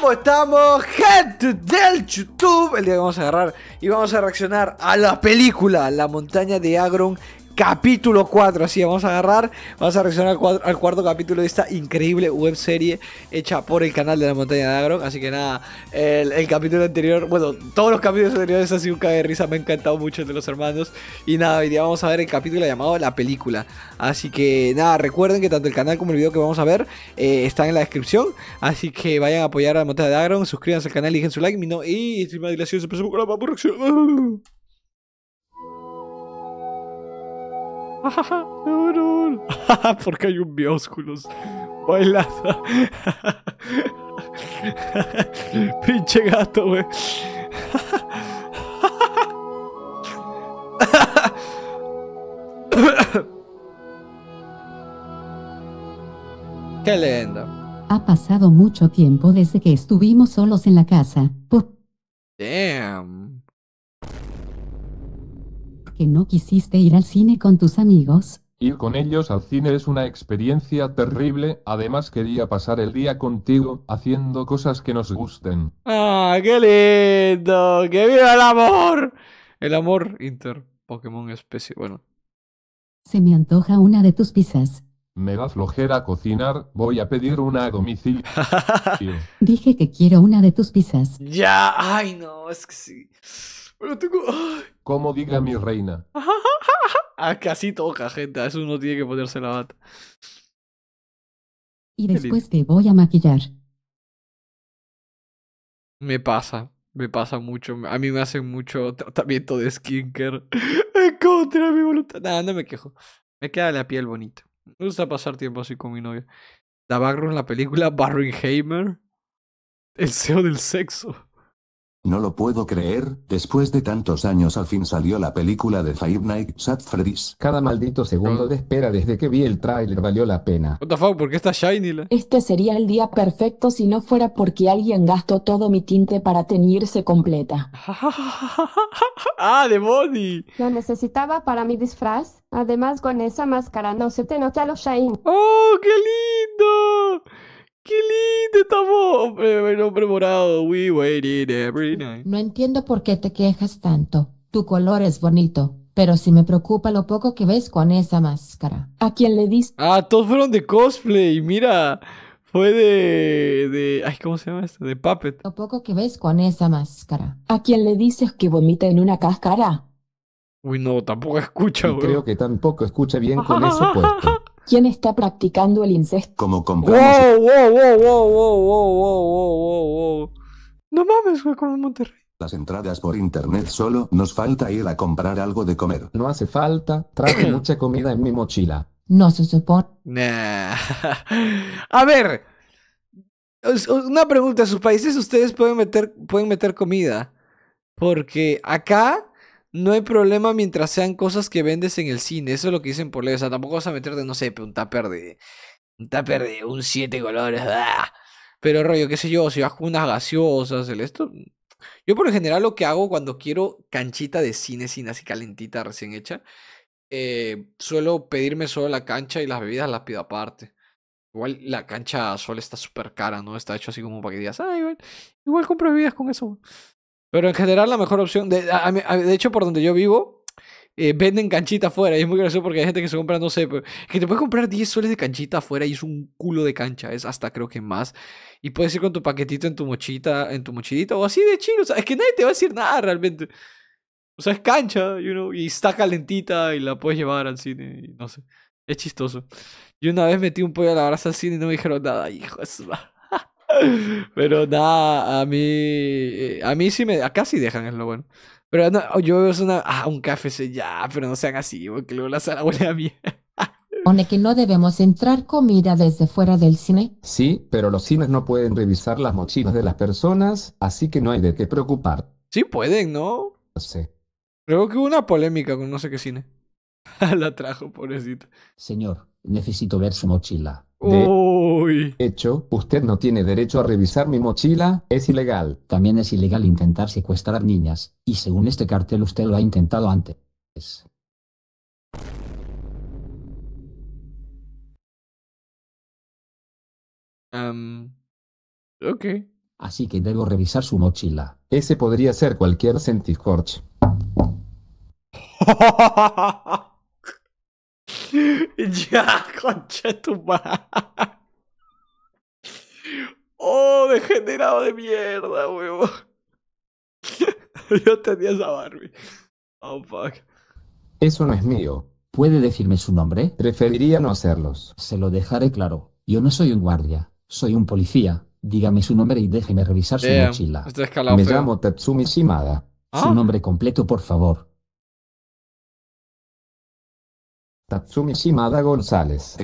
¿Cómo estamos, gente del YouTube? El día vamos a agarrar y vamos a reaccionar a la película La montaña de Agron capítulo 4. Así vamos a agarrar, vamos a reaccionar al, cuarto capítulo de esta increíble web serie hecha por el canal de la montaña de Agro. Así que nada, el, capítulo anterior, bueno, todos los capítulos anteriores ha sido un de risa, me ha encantado mucho de los hermanos. Y nada, hoy día vamos a ver el capítulo llamado La película. Así que nada, recuerden que tanto el canal como el video que vamos a ver eh, están en la descripción. Así que vayan a apoyar a la montaña de Agro, suscríbanse al canal dejen su like. Mi no, y empezamos con la por reacción. Porque hay un Biósculos Bailada. Pinche gato, güey. Qué lindo. Ha pasado mucho tiempo desde que estuvimos solos en la casa. Por que no quisiste ir al cine con tus amigos? Ir con ellos al cine es una experiencia terrible, además quería pasar el día contigo haciendo cosas que nos gusten. ¡Ah, qué lindo! ¡Que viva el amor! El amor inter Pokémon especie, bueno. Se me antoja una de tus pizzas. Me da flojera cocinar, voy a pedir una a domicilio. Dije que quiero una de tus pizzas. Ya, ay no, es que sí. Pero Como diga mi reina. Ah, casi toca, gente. A eso uno tiene que ponerse la bata. Y después te voy a maquillar. Me pasa. Me pasa mucho. A mí me hace mucho tratamiento de skincare. En contra mi voluntad. Nada, no me quejo. Me queda la piel bonita. Me gusta pasar tiempo así con mi novia. La en la película Barrenheimer. El CEO del sexo. No lo puedo creer, después de tantos años al fin salió la película de Five Night at Freddy's. Cada maldito segundo de espera desde que vi el tráiler valió la pena. What the ¿por qué está shiny? Este sería el día perfecto si no fuera porque alguien gastó todo mi tinte para teñirse completa. ¡Ah, de body! Lo necesitaba para mi disfraz. Además, con esa máscara no se te nota lo shiny. ¡Oh, qué lindo! ¡Qué lindo! Estamos, morado, eh, we waited every night. No entiendo por qué te quejas tanto. Tu color es bonito, pero sí me preocupa lo poco que ves con esa máscara. ¿A quién le diste? Ah, todos fueron de cosplay, mira. Fue de, de... Ay, ¿cómo se llama esto? De Puppet. Lo poco que ves con esa máscara. ¿A quién le dices que vomita en una cáscara? Uy, no, tampoco escucha, güey. Creo que tampoco escucha bien con eso puesto. ¿Quién está practicando el incesto? Como compramos... Wow, wow, wow, wow, wow, wow, wow, wow, No mames, güey, como en Monterrey. Las entradas por internet solo, nos falta ir a comprar algo de comer. No hace falta, traje mucha comida en mi mochila. No se supone. a ver, una pregunta, ¿sus países ustedes pueden meter, pueden meter comida? Porque acá no hay problema mientras sean cosas que vendes en el cine. Eso es lo que dicen por ley. O sea, tampoco vas a meterte, no sé, un tupper de. Un tupper de un siete colores. ¡ah! Pero rollo, qué sé yo, si vas con unas gaseosas, el esto. Yo por lo general lo que hago cuando quiero canchita de cine, cine así calentita, recién hecha, eh, suelo pedirme solo la cancha y las bebidas las pido aparte. Igual la cancha sola está súper cara, ¿no? Está hecho así como para que digas, igual compro bebidas con eso. Pero en general la mejor opción, de, de hecho por donde yo vivo, eh, venden canchita afuera y es muy gracioso porque hay gente que se compra, no sé, pero, que te puedes comprar 10 soles de canchita afuera y es un culo de cancha, es hasta creo que más. Y puedes ir con tu paquetito en tu mochita, en tu mochidita, o así de chino, o sea, es que nadie te va a decir nada realmente. O sea, es cancha, you know, y está calentita y la puedes llevar al cine no sé. Es chistoso. Yo una vez metí un pollo a la brasa al cine y no me dijeron nada, hijo. Es... Pero nada, a mí. Eh, a mí sí me. Acá sí dejan, es lo bueno. Pero yo veo una. Ah, un café, ya, pero no sean así, porque luego la sala huele a mierda. que no debemos entrar comida desde fuera del cine? Sí, pero los cines no pueden revisar las mochilas de las personas, así que no hay de qué preocupar. Sí pueden, ¿no? Sí. Creo que hubo una polémica con no sé qué cine. la trajo, pobrecita Señor, necesito ver su mochila. De hecho, usted no tiene derecho a revisar mi mochila, es ilegal. También es ilegal intentar secuestrar niñas, y según este cartel usted lo ha intentado antes. Um, Así que debo revisar su mochila. Ese podría ser cualquier centicorch. ya, concha tu Oh, degenerado de mierda, huevo. Yo tenía esa Barbie. Oh, fuck. Eso no es mío. ¿Puede decirme su nombre? Preferiría no hacerlos. Se lo dejaré claro. Yo no soy un guardia, soy un policía. Dígame su nombre y déjeme revisar su mochila. Me llamo Tetsumi Shimada. Su ah. nombre completo, por favor. Tatsumi Shimada González.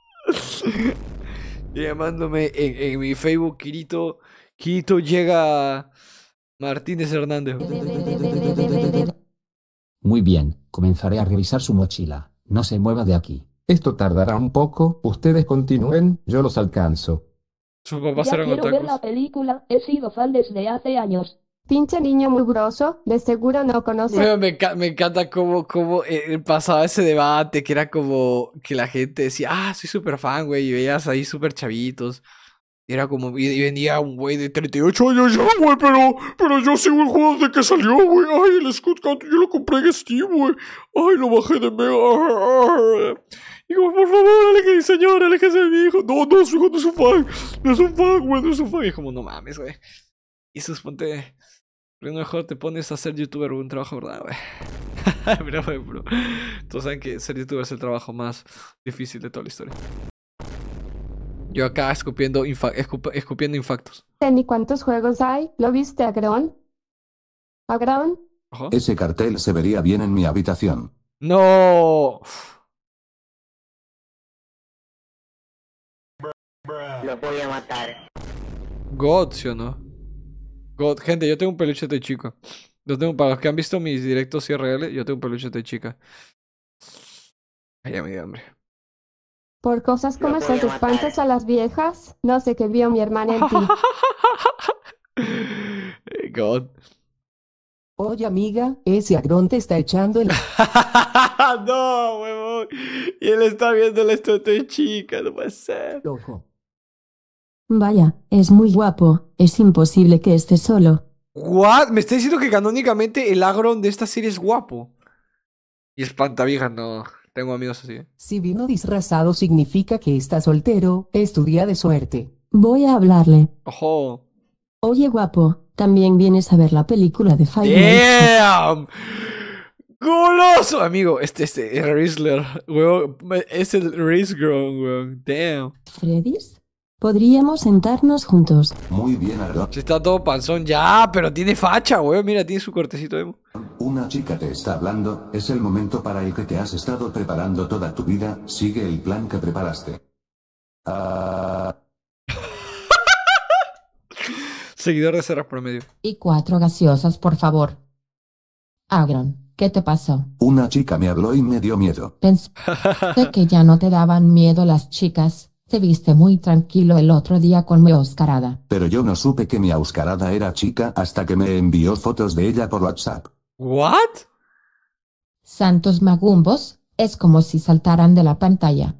Llamándome en, mi Facebook Quito Quito llega Martínez Hernández. Muy bien, comenzaré a revisar su mochila. No se mueva de aquí. Esto tardará un poco. Ustedes continúen, yo los alcanzo. quiero ver la película. He sido fan desde hace años. Pinche niño muy groso, de seguro no conoce. me, encanta cómo, cómo eh, pasaba ese debate, que era como que la gente decía, ah, soy súper fan, güey, y veías ahí súper chavitos. Y era como, y, venía un güey de 38 años ya, güey, pero, pero yo sigo el juego desde que salió, güey. Ay, el Scott yo lo compré en Steam, güey. Ay, lo bajé de Mega. Y como, por favor, aléjese, señor, aléjese de mi hijo. No, no, su hijo no es un fan. No es un fan, güey, no es un fan. Y como, no mames, güey. Y sus ponte... Pero mejor te pones a ser youtuber un trabajo, ¿verdad, güey? Mira, bro. Tú saben que ser youtuber es el trabajo más difícil de toda la historia. Yo acá escupiendo, infa escupiendo infactos. ¿Ni cuántos juegos hay? ¿Lo viste, Agrón? ¿A Ese cartel se vería bien en mi habitación. ¡No! Lo voy a matar. God, ¿sí o no? God, gente, yo tengo un peluche de chico. tengo, para los que han visto mis directos IRL, yo tengo un peluche de chica. Ay, ya me hambre. Por cosas como esas espantas a las viejas, no sé qué vio mi hermana en ti. God. Oye, amiga, ese agrón te está echando el. no, huevón. Y él está viendo el esto de chica, no puede ser. Vaya, es muy guapo, es imposible que esté solo. ¿What? Me está diciendo que canónicamente el Agron de esta serie es guapo. Y espantavijas, no. Tengo amigos así. Si vino disfrazado significa que está soltero, es tu día de suerte. Voy a hablarle. Ojo. Oye, guapo, también vienes a ver la película de Fire? ¡Damn! ¡Goloso! Amigo, este, este, el Rizzler, weón, es el Rizzler, weón, damn. ¿Freddy's? Podríamos sentarnos juntos. Muy bien, Ardón. Se está todo panzón ya, pero tiene facha, weón. Mira, tiene su cortecito Una chica te está hablando, es el momento para el que te has estado preparando toda tu vida, sigue el plan que preparaste. Ah. Seguidor de cerras Promedio. Y cuatro gaseosas, por favor. Agron, ¿qué te pasó? Una chica me habló y me dio miedo. Pensé que ya no te daban miedo las chicas. Te viste muy tranquilo el otro día con mi auscarada. Pero yo no supe que mi auscarada era chica hasta que me envió fotos de ella por WhatsApp. ¿What? Santos magumbos, es como si saltaran de la pantalla.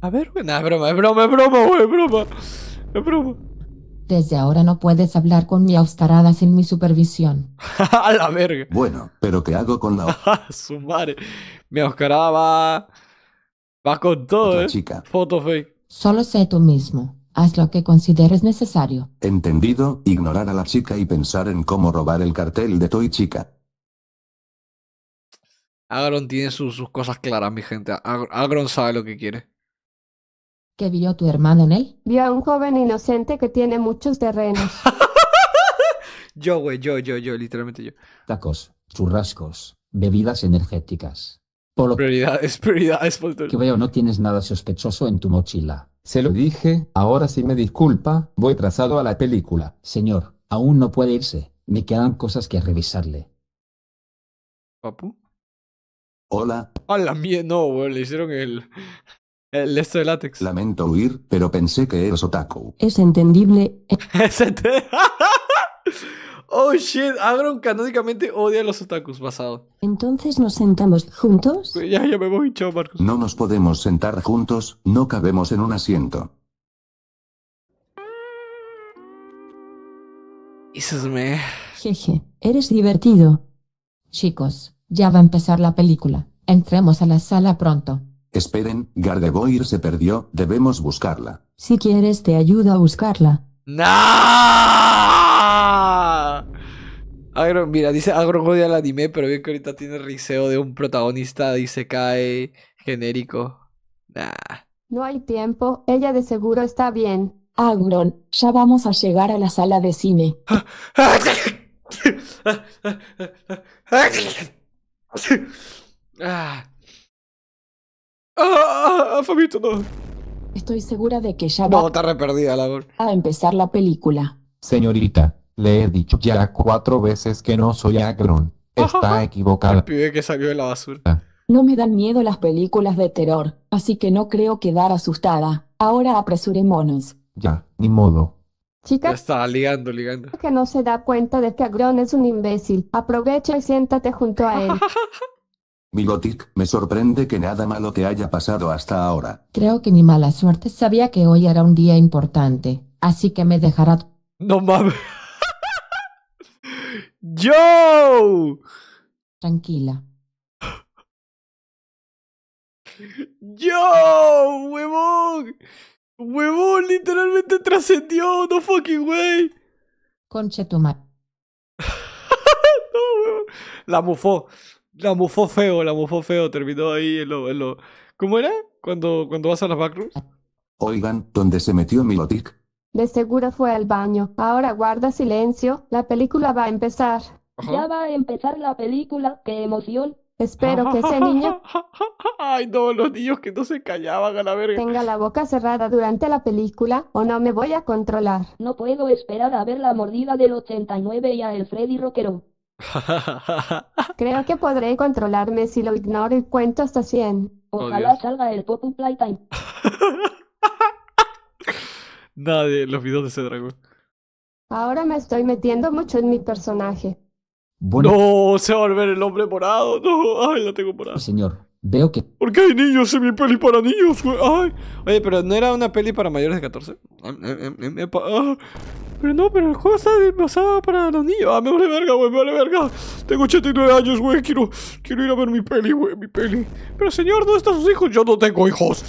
A ver, es broma, es broma, es broma, es broma. broma. Desde ahora no puedes hablar con mi auscarada sin mi supervisión. ¡A la verga! Bueno, pero ¿qué hago con la... ¡Su madre! Mi Oscarada va... Va con todo, ¿eh? Chica. Foto fake. Solo sé tú mismo. Haz lo que consideres necesario. Entendido, ignorar a la chica y pensar en cómo robar el cartel de Toy Chica. Agron tiene sus cosas claras, mi gente. Agron sabe lo que quiere. ¿Qué vio tu hermano en él? Vio a un joven inocente que tiene muchos terrenos. yo, güey, yo, yo, yo, literalmente yo. Tacos, churrascos, bebidas energéticas, por lo prioridades, prioridades. que veo, no tienes nada sospechoso en tu mochila. Se lo dije, ahora sí me disculpa, voy trazado a la película. Señor, aún no puede irse. Me quedan cosas que revisarle. ¿Papu? Hola. Hola, mía, no, le hicieron el... El esto de látex. Lamento huir, pero pensé que eres otaku. Es entendible. Es eh. entendible. Oh shit, Agron canónicamente odia los otakus, basado. Entonces nos sentamos juntos. Ya, ya me voy, No nos podemos sentar juntos, no cabemos en un asiento. Eso es me. Jeje, eres divertido. Chicos, ya va a empezar la película. Entremos a la sala pronto. Esperen, Gardevoir se perdió, debemos buscarla. Si quieres te ayudo a buscarla. ¡No! Agro, mira, dice Agro odia el anime, pero bien que ahorita tiene riseo de un protagonista dice cae genérico. Nah. No hay tiempo, ella de seguro está bien. Agron, ya vamos a llegar a la sala de cine. Ah. Ah, no. Estoy segura de que ya va está a empezar la película. Señorita, le he dicho ya cuatro veces que no soy Agron. Está equivocada. El pibe que salió de la basura. No me dan miedo las películas de terror, así que no creo quedar asustada. Ahora apresurémonos. Ya, ni modo. Chica. Ya está, ligando, ligando. Que no se da cuenta de que Agron es un imbécil. Aprovecha y siéntate junto a él. Milotic, me sorprende que nada malo te haya pasado hasta ahora. Creo que mi mala suerte sabía que hoy era un día importante, así que me dejará... No mames. ¡Yo! Tranquila. ¡Yo! ¡Huevón! ¡Huevón! Literalmente trascendió. ¡No fucking way! Conchetumar. tu no, La mufó. La mufó feo, la mufó feo. Terminó ahí en lo. ¿Cómo era? Cuando, cuando vas a las backrooms. Oigan, ¿dónde se metió Milotic? De seguro fue al baño. Ahora guarda silencio, la película va a empezar. Ya va a empezar la película, qué emoción. Espero que ese niño... Ay, no, los niños que no se callaban a la verga. Tenga la boca cerrada durante la película o no me voy a controlar. No puedo esperar a ver la mordida del 89 y a el Freddy Rockero. Creo que podré controlarme si lo ignoro y cuento hasta 100. Ojalá oh, salga el Popu Playtime. nada de los videos de ese dragón. Ahora me estoy metiendo mucho en mi personaje. no, se va a volver el hombre morado. No, ay, la tengo morada. Señor, veo que. ¿Por qué hay niños en mi peli para niños, güey? Ay. Oye, pero no era una peli para mayores de 14. Em, em, em, ah. pero no, pero el juego está para los niños. Ah, me vale verga, güey, me vale verga. Tengo 89 años, güey. Quiero, quiero ir a ver mi peli, güey, mi peli. Pero señor, ¿dónde están sus hijos? Yo no tengo hijos.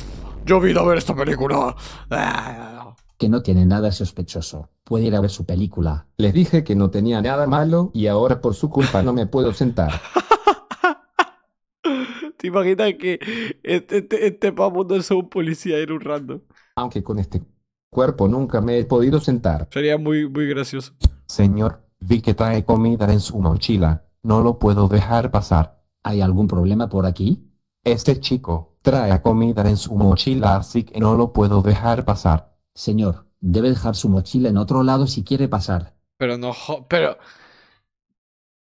Yo vine a ver esta película. Ah, que no tiene nada sospechoso. Puede ir a ver su película. Les dije que no tenía nada malo y ahora por su culpa no me puedo sentar. ¿Te imaginas que este, este, no este es un policía, era un Aunque con este cuerpo nunca me he podido sentar. Sería muy, muy gracioso. Señor, vi que trae comida en su mochila. No lo puedo dejar pasar. ¿Hay algún problema por aquí? Este chico trae comida en su mochila, así que no lo puedo dejar pasar. Señor, debe dejar su mochila en otro lado si quiere pasar. Pero no, pero...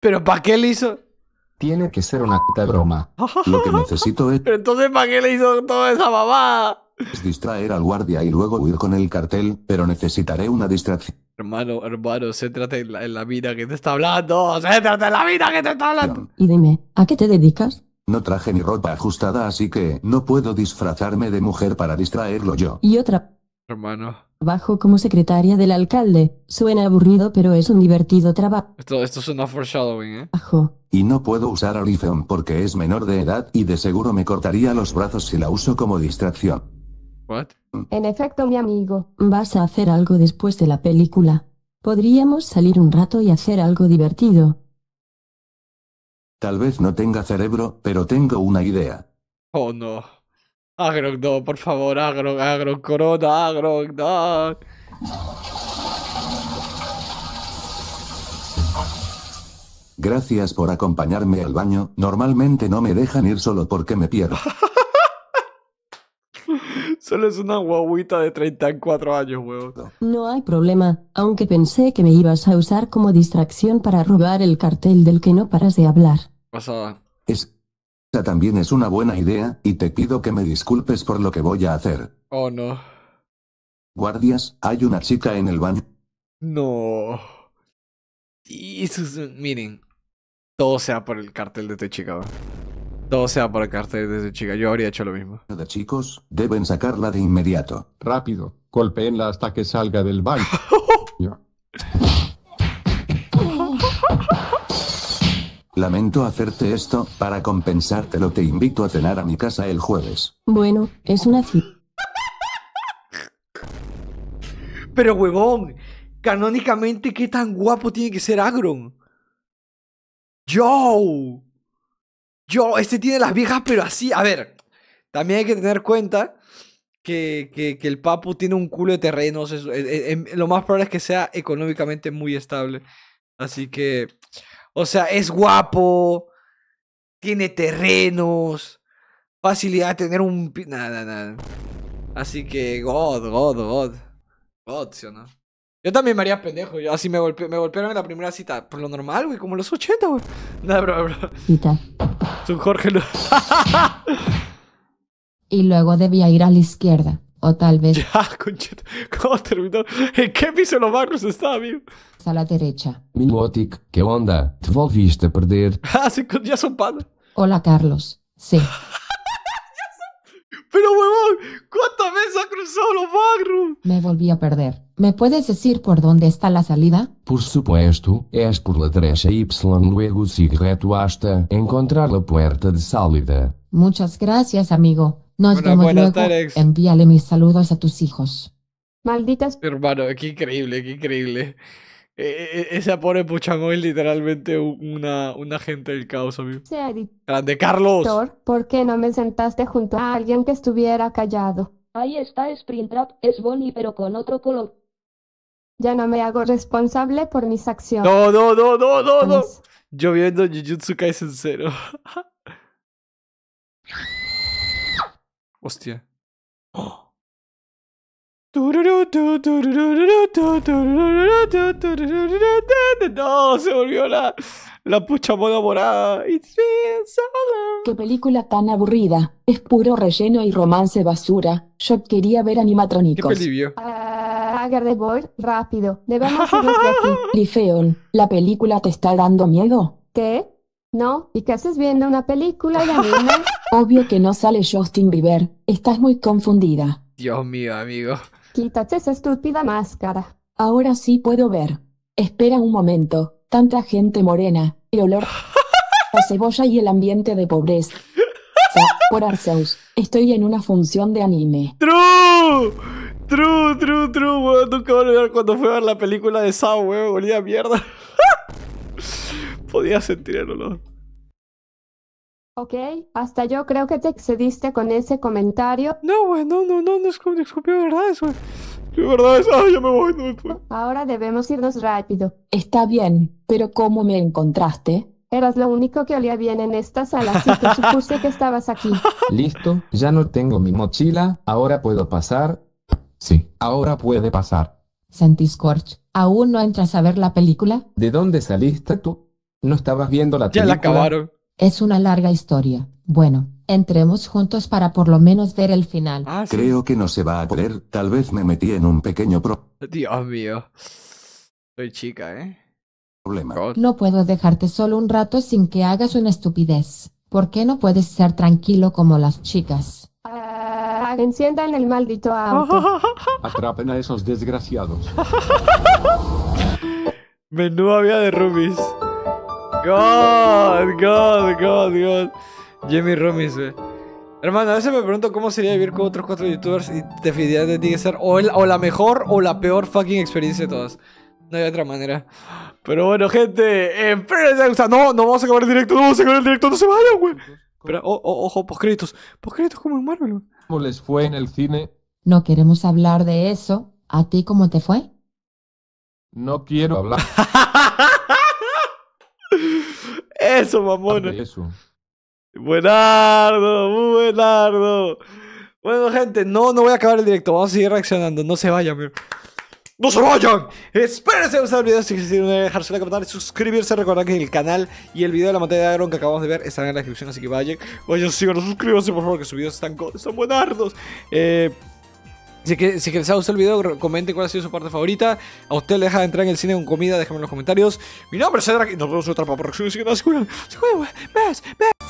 ¿Pero para qué le hizo? Tiene que ser una puta broma. Lo que necesito es... entonces, ¿para qué le hizo toda esa mamá? Es distraer al guardia y luego huir con el cartel, pero necesitaré una distracción. Hermano, hermano, céntrate en la, en la vida que te está hablando. Céntrate en la vida que te está hablando. Y dime, ¿a qué te dedicas? No traje ni ropa ajustada, así que no puedo disfrazarme de mujer para distraerlo yo. Y otra hermano. Bajo como secretaria del alcalde. Suena aburrido, pero es un divertido trabajo. Esto, esto una foreshadowing, ¿eh? Bajo Y no puedo usar Alifeon porque es menor de edad y de seguro me cortaría los brazos si la uso como distracción. What? En efecto, mi amigo. Vas a hacer algo después de la película. Podríamos salir un rato y hacer algo divertido. Tal vez no tenga cerebro, pero tengo una idea. Oh no. Agrog, por favor, agro, agro, Corona, agro, no. Gracias por acompañarme al baño. Normalmente no me dejan ir solo porque me pierdo. Solo es una guaguita de 34 años, huevón. No hay problema, aunque pensé que me ibas a usar como distracción para robar el cartel del que no paras de hablar. Pasada. Es también es una buena idea, y te pido que me disculpes por lo que voy a hacer. Oh, no. Guardias, hay una chica en el baño. No. miren, todo sea por el cartel de este chica Todo sea por el cartel de este chica Yo habría hecho lo mismo. chicos, deben sacarla de inmediato. Rápido, golpeenla hasta que salga del baño. Lamento hacerte esto, para compensártelo te invito a cenar a mi casa el jueves. Bueno, es una cita. Pero huevón, canónicamente, ¿qué tan guapo tiene que ser Agron? Yo. Yo, este tiene las viejas, pero así. A ver, también hay que tener cuenta que, que, que el Papu tiene un culo de terrenos. lo más probable es que sea económicamente muy estable. Así que... O sea, es guapo, tiene terrenos, facilidad de tener un... Nada, nada. Así que, God, God, God. God, ¿sí o no? Yo también me haría pendejo. Yo así me, me golpearon en la primera cita. Por lo normal, güey, como los 80, güey. Nada, bro, bro. Cita. Su Jorge no. y luego debía ir a la izquierda. O tal vez. Ya, ¿Cómo terminó? ¿En qué piso los barrios estaba, amigo? la derecha. ¿qué onda? ¿Te volviste a perder? Ah, sí, ya son padres. Hola, Carlos. Sí. Pero huevón, ¿cuántas veces ha cruzado los barros? Me volví a perder. ¿Me puedes decir por dónde está la salida? Por supuesto, es por la derecha Y, luego sigue recto hasta encontrar la puerta de salida. Muchas gracias, amigo. Nos vemos luego. Tardes. Envíale mis saludos a tus hijos. Malditas. Hermano, qué increíble, qué increíble. E, e, e, Ese pobre Puchango es literalmente una, un agente del caos, amigo. ¡Grande Carlos! ¿Por qué no me sentaste junto a alguien que estuviera callado? Ahí está Springtrap, es Bonnie pero con otro color. Ya no me hago responsable por mis acciones. No, no, no, no, no, no. Yo viendo Jujutsu Kaisen cero. Hostia. ¡Oh! No, se volvió la, la pucha moda morada. Qué película tan aburrida. Es puro relleno y romance basura. Yo quería ver animatrónicos. ¿Qué ah, Boy, rápido. Debemos ir de aquí. Lifeon, ¿la película te está dando miedo? ¿Qué? No, ¿y qué haces viendo una película de anime? Obvio que no sale Justin Bieber. Estás muy confundida. Dios mío, amigo. Quítate esa estúpida máscara. Ahora sí puedo ver. Espera un momento. Tanta gente morena, el olor a cebolla y el ambiente de pobreza. Por Arceus, estoy en una función de anime. ¡True! True, true, true, cuando fui a ver la película de Sao, weón. a mierda. Podía sentir el olor. Ok, hasta yo creo que te excediste con ese comentario. No, güey, no, no, no, no es como de verdad eso, de verdad es, me voy, Ahora debemos irnos rápido. Está bien, pero ¿cómo me encontraste? Eras lo único que olía bien en esta sala, así que supuse que estabas aquí. Listo, ya no tengo mi mochila, ahora puedo pasar. Sí, ahora puede pasar. Sentí Scorch, ¿aún no entras a ver la película? ¿De dónde saliste tú? ¿No estabas viendo la película? Ya la acabaron. Es una larga historia. Bueno, entremos juntos para por lo menos ver el final. Ah, Creo que no se va a poder, tal vez me metí en un pequeño pro... Dios mío. Soy chica, ¿eh? Problema. No puedo dejarte solo un rato sin que hagas una estupidez. ¿Por qué no puedes ser tranquilo como las chicas? Ah, enciendan el maldito auto. Atrapen a esos desgraciados. Menuda había de rubis. God, God, God, God. Jimmy Romis, güey. Hermano, a veces me pregunto cómo sería vivir con otros cuatro youtubers y definitivamente tiene que ser o, el, o la mejor o la peor fucking experiencia de todas. No hay otra manera. Pero bueno, gente, o sea, no, no vamos a acabar el directo, no vamos a acabar el directo, no se vayan, güey. Pero, oh, oh, ojo, poscréditos. Poscréditos como en Marvel, ¿Cómo les fue en el cine? No queremos hablar de eso. ¿A ti cómo te fue? No quiero hablar. Eso, mamón. Eso. Buenardo, buenardo. Bueno, gente, no, no voy a acabar el directo. Vamos a seguir reaccionando. No se vayan, ¡No se vayan! Espérense a gustar el video si quieren dejarse su like, suscribirse. recordar que el canal y el video de la materia de agro que acabamos de ver están en la descripción, así que vayan. Vayan, síganos, suscríbanse por favor, que sus videos están, están buenardos. Eh. Si que si les ha gustado el video, comenten cuál ha sido su parte favorita. A usted le deja entrar en el cine con comida, déjame en los comentarios. Mi nombre es Cedra y nos vemos otra para Así que no se cuidan. Se cuidan.